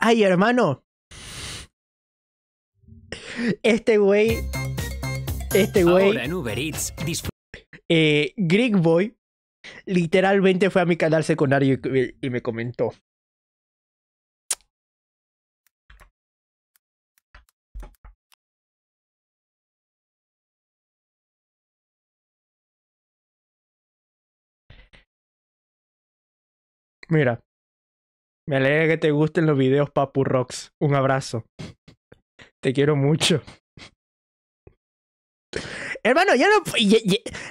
Ay, hermano. Este güey. Este güey. Eh, Greek Boy literalmente fue a mi canal secundario y me comentó. Mira. Me alegra que te gusten los videos Papu Rocks. Un abrazo. Te quiero mucho. Hermano, ya no,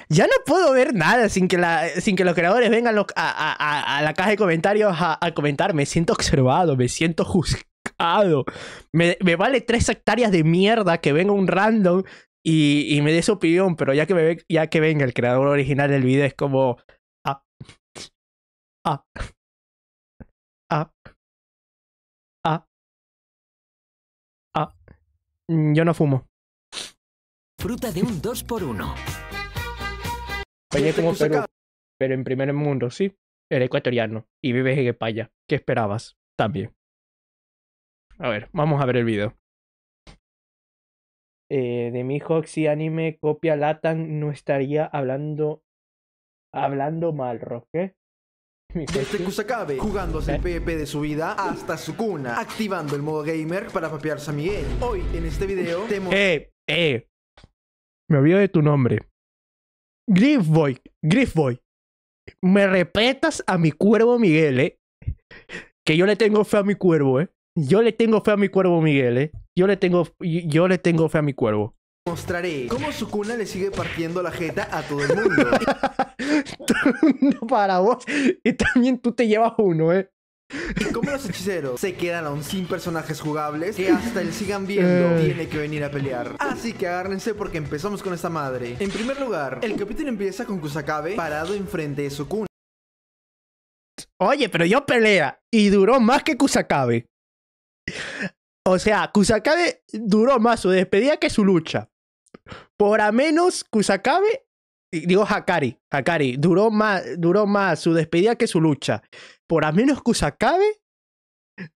ya, no puedo ver nada sin que, sin que los creadores vengan a, la caja de comentarios a, comentar. Me siento observado, me siento juzgado. Me, me, vale tres hectáreas de mierda que venga un random y, me dé su opinión, pero ya que, me, ya que venga el creador original del video es como... Ah, ah, Mm, yo no fumo. Fruta de un 2x1. como pero en primer mundo, sí. Eres ecuatoriano y vives en España. ¿Qué esperabas? También. A ver, vamos a ver el video. Eh, de mi hijo, y anime copia Latan, no estaría hablando hablando mal, Roque. Este Kusakabe, jugándose el PvP eh. de su vida hasta su cuna, activando el modo gamer para papearse a Miguel. Hoy, en este video, te Eh, eh. Me olvido de tu nombre. Griffboy, Griffboy. Me repetas a mi cuervo Miguel, eh. Que yo le tengo fe a mi cuervo, eh. Yo le tengo fe a mi cuervo Miguel, eh. Yo le tengo, yo le tengo fe a mi cuervo mostraré cómo Sukuna le sigue partiendo la jeta a todo el mundo. mundo para vos y también tú te llevas uno, ¿eh? como los hechiceros se quedan aún sin personajes jugables que hasta el sigan viendo eh. tiene que venir a pelear. Así que agárrense porque empezamos con esta madre. En primer lugar, el capítulo empieza con Kusakabe parado enfrente de Sukuna. Oye, pero yo pelea y duró más que Kusakabe. O sea, Kusakabe duró más su despedida que su lucha por a menos Kusakabe, digo Hakari, Hakari, duró más, duró más su despedida que su lucha. Por a menos Kusakabe,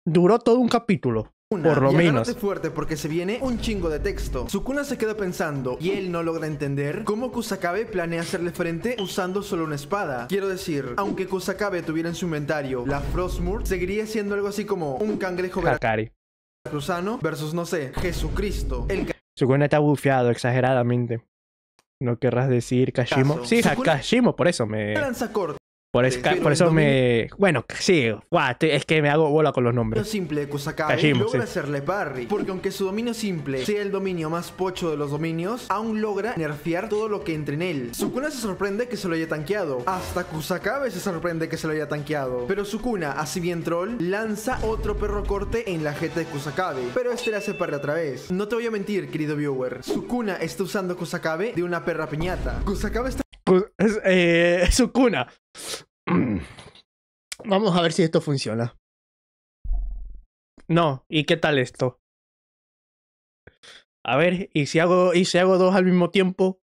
duró todo un capítulo. por lo menos. fuerte porque se viene un chingo de texto. Sukuna se queda pensando y él no logra entender cómo Kusakabe planea hacerle frente usando solo una espada. Quiero decir, aunque Kusakabe tuviera en su inventario la Frostmourne, seguiría siendo algo así como un cangrejo Hakari. Cruzano versus, no sé, Jesucristo. El su está bufiado exageradamente. No querrás decir Kashimo. Sí, Kashimo, por eso me. Lanza por, eso me. Bueno, sí, es que me hago bola con los nombres. simple Kusakabe pues, logra hacerle parry. Porque aunque su dominio simple sea el dominio más pocho de los dominios, aún logra nerfear todo lo que entre en él. Sukuna se sorprende que se lo haya tanqueado. Hasta Kusakabe se sorprende que se lo haya tanqueado. Pero Sukuna, así bien troll, lanza otro perro corte en la jeta de Kusakabe. Pero este le hace parry otra vez. No te voy a mentir, querido viewer. Sukuna está usando Kusakabe de una perra piñata. Kusakabe está. Es, eh, Sukuna Vamos a ver si esto funciona. No, ¿y qué tal esto? A ver, ¿y si hago, y si hago dos al mismo tiempo?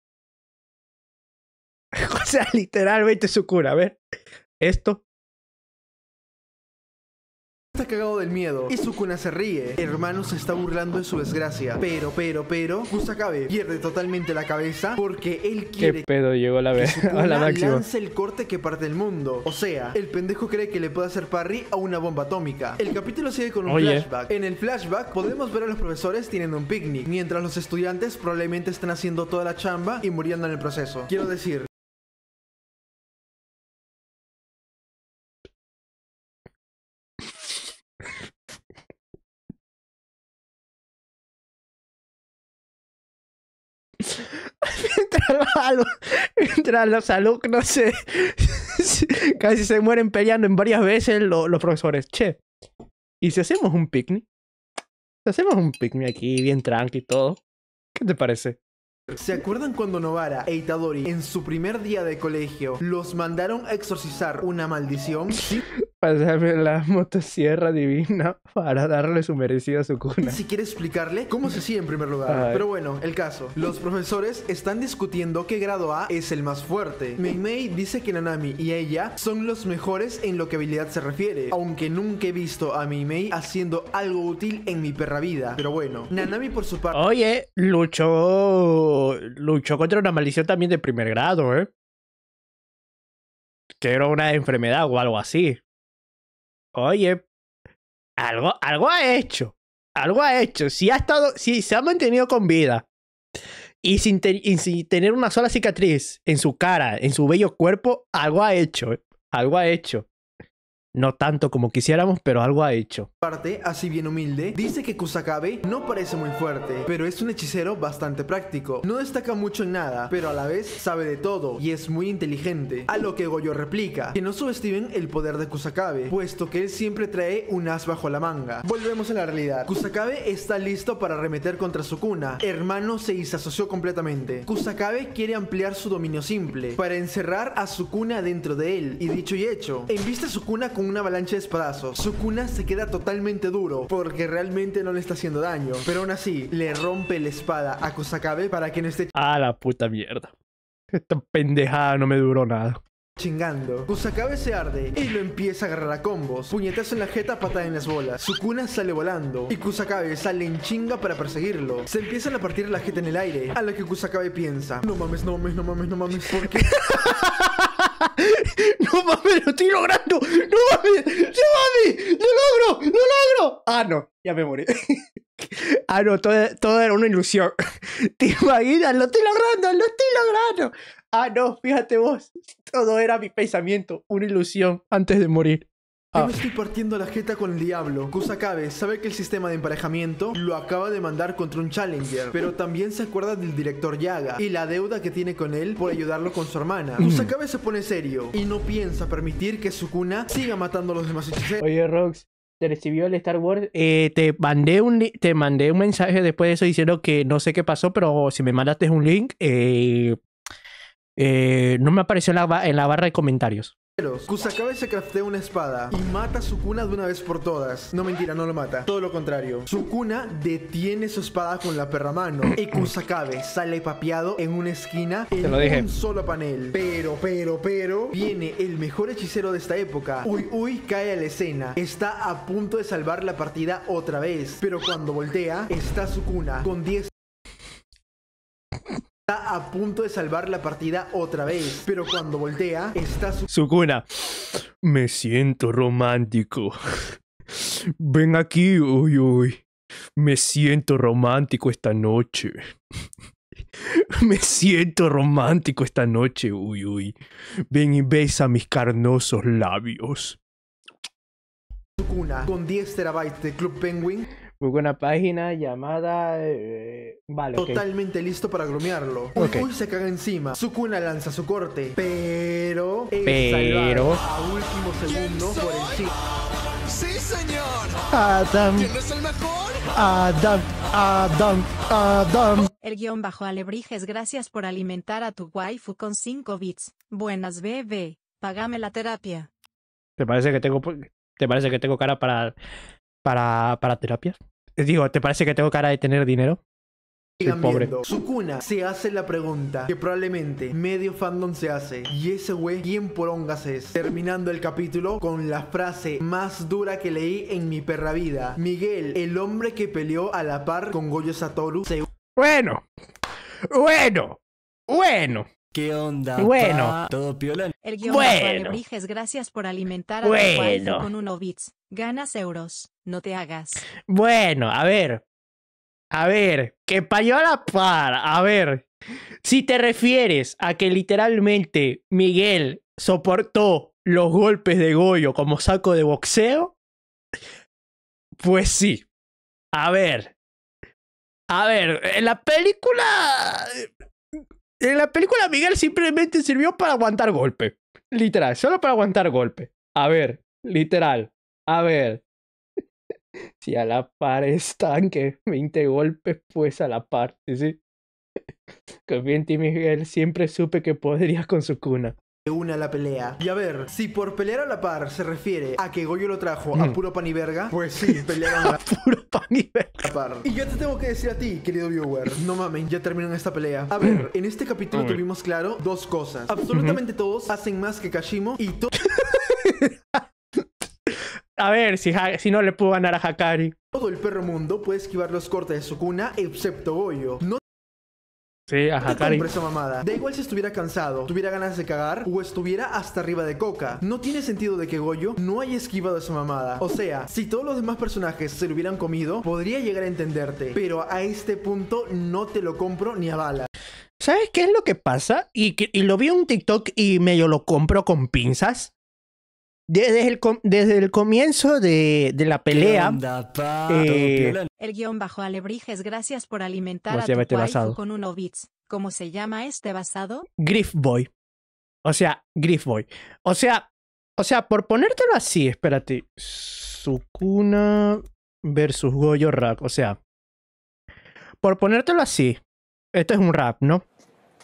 o sea, literalmente su cura. A ver, esto cagado del miedo. Y su cuna se ríe. Hermano se está burlando de su desgracia. Pero, pero, pero, acabe pierde totalmente la cabeza porque él quiere. ¿Qué pedo llegó la vez? a la el corte que parte el mundo. O sea, el pendejo cree que le puede hacer parry a una bomba atómica. El capítulo sigue con un flashback. En el flashback podemos ver a los profesores teniendo un picnic, mientras los estudiantes probablemente están haciendo toda la chamba y muriendo en el proceso. Quiero decir, mientras, los alumnos casi se mueren peleando en varias veces los, profesores. Che, ¿y si hacemos un picnic? Si hacemos un picnic aquí, bien tranqui y todo. ¿Qué te parece? ¿Se acuerdan cuando Novara e Itadori en su primer día de colegio los mandaron a exorcizar una maldición? ¿Sí? pasarme la motosierra divina para darle su merecido a su cuna. Si quiere explicarle cómo se sigue en primer lugar. Pero bueno, el caso. Los profesores están discutiendo qué grado A es el más fuerte. Mei Mei dice que Nanami y ella son los mejores en lo que habilidad se refiere. Aunque nunca he visto a Mei Mei haciendo algo útil en mi perra vida. Pero bueno, Nanami por su parte. Oye, luchó. Luchó contra una maldición también de primer grado, ¿eh? Que era una enfermedad o algo así oye, algo, algo ha hecho. Algo ha hecho. Si ha estado, si se ha mantenido con vida y sin, y sin tener una sola cicatriz en su cara, en su bello cuerpo, algo ha hecho. Algo ha hecho. No tanto como quisiéramos, pero algo ha hecho. Parte, así bien humilde, dice que Kusakabe no parece muy fuerte, pero es un hechicero bastante práctico. No destaca mucho en nada, pero a la vez sabe de todo y es muy inteligente. A lo que Goyo replica, que no subestimen el poder de Kusakabe, puesto que él siempre trae un as bajo la manga. Volvemos a la realidad. Kusakabe está listo para arremeter contra Sukuna. Hermano se disasoció completamente. Kusakabe quiere ampliar su dominio simple, para encerrar a Sukuna dentro de él. Y dicho y hecho, en vista Sukuna con una avalancha de espadazos. Sukuna se queda totalmente duro porque realmente no le está haciendo daño. Pero aún así, le rompe la espada a Kusakabe para que no esté... A la puta mierda. Esta pendejada no me duró nada. Chingando. Kusakabe se arde y lo empieza a agarrar a combos. Puñetazo en la jeta, patada en las bolas. Sukuna sale volando y Kusakabe sale en chinga para perseguirlo. Se empiezan a partir la jeta en el aire, a lo que Kusakabe piensa: No mames, no mames, no mames, no mames, ¿por qué? no mames, lo estoy logrando. No mames, mames lo logro, lo logro. Ah, no, ya me morí. ah, no, todo, todo era una ilusión. ¿Te imaginas? Lo estoy logrando, lo estoy logrando. Ah, no, fíjate vos, todo era mi pensamiento, una ilusión antes de morir. Ah. Yo me estoy partiendo la jeta con el diablo. Kusakabe sabe que el sistema de emparejamiento lo acaba de mandar contra un challenger, pero también se acuerda del director Yaga y la deuda que tiene con él por ayudarlo con su hermana. Kusakabe mm. se pone serio y no piensa permitir que Sukuna siga matando a los demás hechiceros. Oye, Rox, te recibió el Star Wars. Eh, te, mandé un te mandé un mensaje después de eso diciendo que no sé qué pasó, pero si me mandaste un link, eh, eh, no me apareció en la barra de comentarios. Kusakabe se craftea una espada y mata a Sukuna de una vez por todas. No mentira, no lo mata. Todo lo contrario. Sukuna detiene su espada con la perra mano y Kusakabe sale papeado en una esquina en un solo panel. Pero, pero, pero, viene el mejor hechicero de esta época. Uy, uy, cae a la escena. Está a punto de salvar la partida otra vez. Pero cuando voltea, está Sukuna con 10 Está a punto de salvar la partida otra vez, pero cuando voltea, está su... Sukuna, me siento romántico. Ven aquí, uy, uy. Me siento romántico esta noche. Me siento romántico esta noche, uy, uy. Ven y besa mis carnosos labios. Sukuna, con 10 terabytes de Club Penguin, una página llamada. Eh, vale. Totalmente listo para gromearlo. Okay. se caga encima. Su cuna lanza su corte. Pero. Pero. A último segundo el sí. señor. Adam. Adam. Adam. Adam. El guión bajo Alebrijes, gracias por alimentar a tu waifu con 5 bits. Buenas, bebé. Pagame la terapia. ¿Te parece que tengo, te parece que tengo cara para, para, para terapias? Digo, ¿te parece que tengo cara de tener dinero? Sigan pobre. Su cuna se hace la pregunta que probablemente medio fandom se hace. ¿Y ese güey quién porongas es? Terminando el capítulo con la frase más dura que leí en mi perra vida. Miguel, el hombre que peleó a la par con Goyo Satoru, se... Bueno. Bueno. Bueno. ¿Qué onda? Bueno. Todo piola. El guión bueno. gracias por alimentar a bueno. con uno bits. Ganas euros. No te hagas. Bueno, a ver. A ver, que payola para. A ver. Si te refieres a que literalmente Miguel soportó los golpes de Goyo como saco de boxeo, pues sí. A ver. A ver, en la película en la película Miguel simplemente sirvió para aguantar golpe. Literal, solo para aguantar golpe. A ver, literal. A ver. Si a la par están que 20 golpes, pues a la par, sí. Que bien ti, Miguel. Siempre supe que podrías con su cuna una a la pelea. Y a ver, si por pelear a la par se refiere a que Goyo lo trajo a mm. puro pan y verga, pues sí, pelearon a, puro pan y verga. par. Y yo te tengo que decir a ti, querido viewer, no mamen, ya terminan esta pelea. A ver, mm. en este capítulo tuvimos claro dos cosas. Absolutamente todos hacen más que Kashimo y todos... A ver, si, si no le puedo ganar a Hakari. Todo el perro mundo puede esquivar los cortes de su cuna, excepto Goyo. No Sí, ajá, Cari. esa mamada. Da igual si estuviera cansado, tuviera ganas de cagar o estuviera hasta arriba de coca. No tiene sentido de que Goyo no haya esquivado esa mamada. O sea, si todos los demás personajes se lo hubieran comido, podría llegar a entenderte. Pero a este punto no te lo compro ni a bala. ¿Sabes qué es lo que pasa? Y, y lo vi en un TikTok y medio lo compro con pinzas. Desde el, desde el comienzo de, de la pelea, eh, el guión bajo Alebrijes, gracias por alimentar a tu este con un bits. ¿Cómo se llama este basado? Griff Boy. O sea, Griff Boy. O sea, o sea, por ponértelo así, espérate. Sukuna versus Goyo Rap. O sea, por ponértelo así. Esto es un rap, ¿no?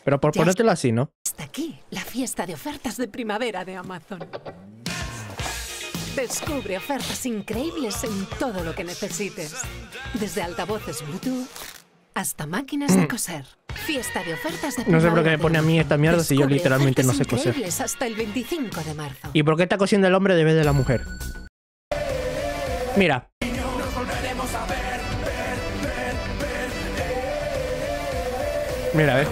Pero por ponértelo así, ¿no? Hasta aquí, la fiesta de ofertas de primavera de Amazon. Descubre ofertas increíbles en todo lo que necesites. Desde altavoces Bluetooth hasta máquinas de mm. coser. Fiesta de ofertas de No sé por qué me pone a mí esta mierda si yo literalmente no sé coser. Hasta el 25 de marzo. ¿Y por qué está cosiendo el hombre de vez de la mujer? Mira. Mira, eh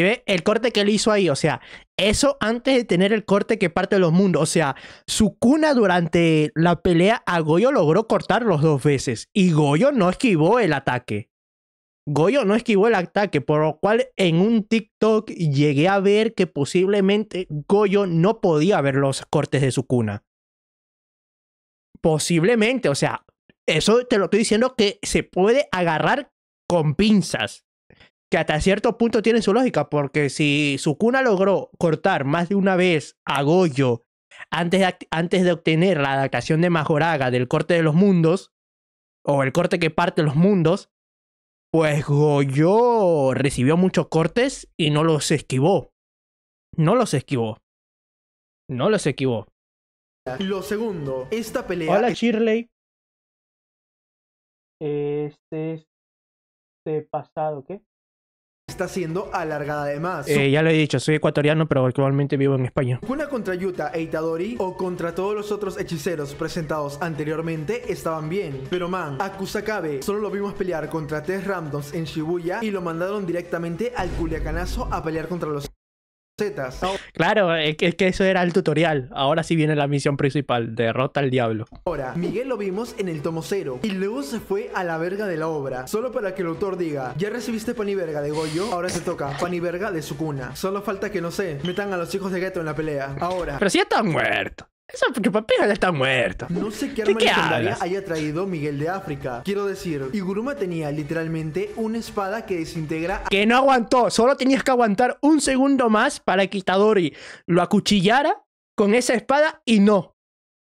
ve el corte que él hizo ahí, o sea, eso antes de tener el corte que parte de los mundos, o sea, su cuna durante la pelea a Goyo logró cortarlos dos veces y Goyo no esquivó el ataque. Goyo no esquivó el ataque, por lo cual en un TikTok llegué a ver que posiblemente Goyo no podía ver los cortes de su cuna. Posiblemente, o sea, eso te lo estoy diciendo que se puede agarrar con pinzas que hasta cierto punto tiene su lógica, porque si Sukuna logró cortar más de una vez a Goyo antes de, antes de obtener la adaptación de Majoraga del corte de los mundos, o el corte que parte los mundos, pues Goyo recibió muchos cortes y no los esquivó. No los esquivó. No los esquivó. Lo segundo, esta pelea. Hola, Shirley. Este es. Este pasado, ¿qué? está siendo alargada además. Eh, ya lo he dicho, soy ecuatoriano, pero actualmente vivo en España. una contra Yuta e Itadori o contra todos los otros hechiceros presentados anteriormente estaban bien. Pero man, a solo lo vimos pelear contra tres randoms en Shibuya y lo mandaron directamente al Culiacanazo a pelear contra los Zetas. Claro, es que, eso era el tutorial. Ahora sí viene la misión principal, derrota al diablo. Ahora, Miguel lo vimos en el tomo cero y luego se fue a la verga de la obra, solo para que el autor diga, ya recibiste verga de Goyo, ahora se toca verga de su cuna. Solo falta que, no sé, metan a los hijos de gueto en la pelea. Ahora. Pero si sí muerto. Eso porque Papija ya está muerto. No sé qué arma ¿Qué legendaria haya traído Miguel de África. Quiero decir, y Guruma tenía literalmente una espada que desintegra... Que no aguantó. Solo tenías que aguantar un segundo más para que Itadori lo acuchillara con esa espada y no.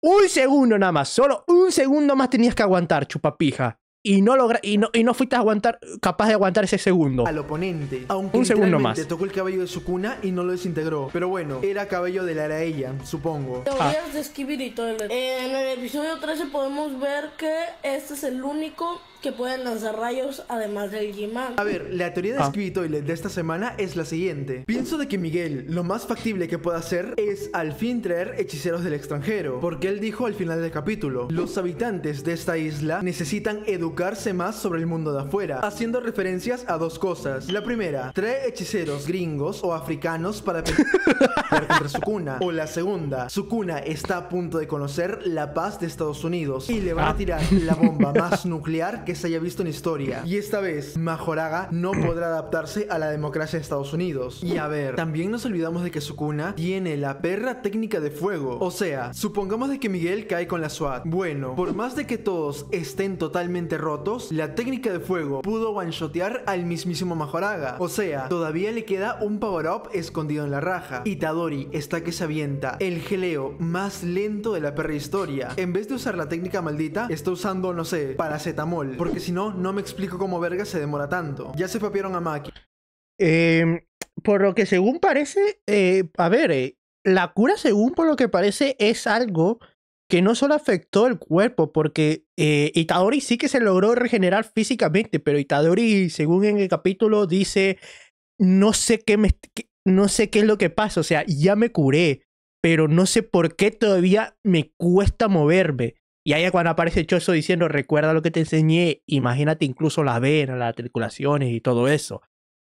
Un segundo nada más. Solo un segundo más tenías que aguantar, chupapija y no, logra y no, y no fuiste a aguantar, capaz de aguantar ese segundo. Al oponente. Aunque un segundo más. tocó el cabello de su cuna y no lo desintegró. Pero bueno, era cabello de la era ella, supongo. Teorías ah. de el... en el episodio 13 podemos ver que este es el único que pueden lanzar rayos además del g A ver, la teoría de y ah. de esta semana es la siguiente. Pienso de que Miguel lo más factible que pueda hacer es al fin traer hechiceros del extranjero, porque él dijo al final del capítulo, los habitantes de esta isla necesitan educarse más sobre el mundo de afuera, haciendo referencias a dos cosas. La primera, trae hechiceros gringos o africanos para pelear contra su cuna. O la segunda, su cuna está a punto de conocer la paz de Estados Unidos y le van a ah. tirar la bomba más nuclear que se haya visto en historia. Y esta vez, Majoraga no podrá adaptarse a la democracia de Estados Unidos. Y a ver, también nos olvidamos de que Sukuna tiene la perra técnica de fuego. O sea, supongamos de que Miguel cae con la SWAT. Bueno, por más de que todos estén totalmente rotos, la técnica de fuego pudo one-shotear al mismísimo Majoraga. O sea, todavía le queda un power-up escondido en la raja. Y Tadori está que se avienta el geleo más lento de la perra historia. En vez de usar la técnica maldita, está usando, no sé, paracetamol porque si no, no me explico cómo verga se demora tanto. Ya se papieron a Maki. Em, por lo que según parece, eh, a ver, eh, la cura según por lo que parece es algo que no solo afectó el cuerpo, porque eh, Itadori sí que se logró regenerar físicamente, pero Itadori, según en el capítulo, dice, no sé qué, me, no sé qué es lo que pasa, o sea, ya me curé, pero no sé por qué todavía me cuesta moverme. Y ahí cuando aparece Choso diciendo, recuerda lo que te enseñé, imagínate incluso las venas, las articulaciones y todo eso.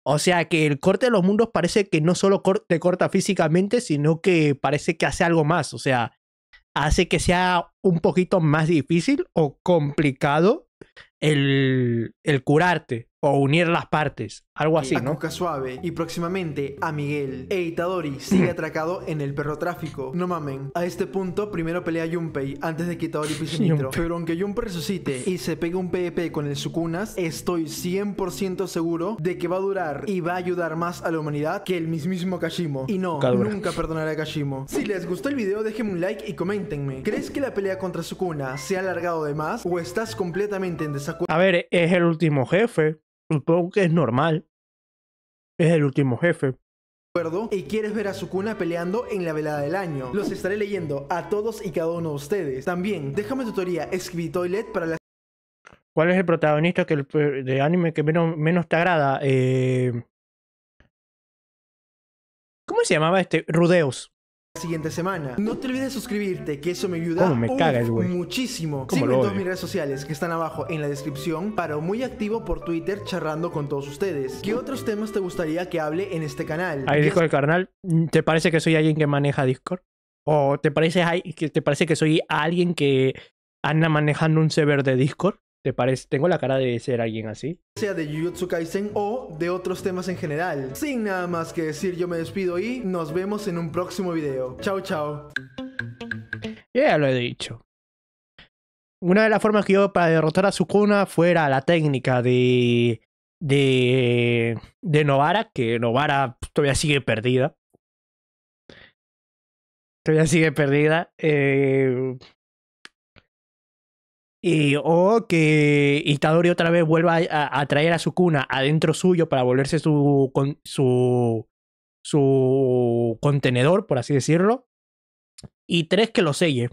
O sea que el corte de los mundos parece que no solo te corta físicamente, sino que parece que hace algo más. O sea, hace que sea un poquito más difícil o complicado el, el curarte o unir las partes. Algo así, ¿no? Cuca Suave y próximamente a Miguel. E Itadori sigue atracado en el perro tráfico. No mamen. A este punto primero pelea Junpei antes de que Itadori pise Pero aunque Junpei resucite y se pegue un PvP con el Sukunas, estoy 100% seguro de que va a durar y va a ayudar más a la humanidad que el mismísimo Kashimo. Y no, nunca perdonará a Kashimo. Si les gustó el video, déjenme un like y coméntenme. ¿Crees que la pelea contra Sukuna se ha alargado de más o estás completamente en desacuerdo? A ver, es el último jefe. Supongo que es normal. Es el último jefe y quieres ver a Sukuna peleando en la velada del año. Los estaré leyendo a todos y cada uno de ustedes. También, déjame tu teoría, escribí Toilet para la... ¿Cuál es el protagonista que de anime que menos, menos te agrada? Eh... ¿Cómo se llamaba este? Rudeus siguiente semana. No te olvides de suscribirte, que eso me ayuda muchísimo. ¿Cómo Sígueme en todas mis redes sociales que están abajo en la descripción paro muy activo por Twitter charlando con todos ustedes. ¿Qué otros temas te gustaría que hable en este canal? Ahí dijo el carnal, ¿te parece que soy alguien que maneja Discord? ¿O te parece, te parece que soy alguien que anda manejando un server de Discord? ¿Te parece? Tengo la cara de ser alguien así. Sea de Jujutsu Kaisen o de otros temas en general. Sin nada más que decir, yo me despido y nos vemos en un próximo video. Chao, chao. Ya lo he dicho. Una de las formas que yo para derrotar a Sukuna fuera la técnica de. de. de Novara, que Novara todavía sigue perdida. Todavía sigue perdida. Eh, y, o que Itadori otra vez vuelva a, traer a su cuna adentro suyo para volverse su, con, su, su contenedor, por así decirlo. Y tres, que lo selle.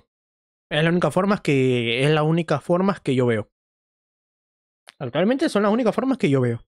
Es la única forma que, es la única forma que yo veo. Actualmente son las únicas formas que yo veo.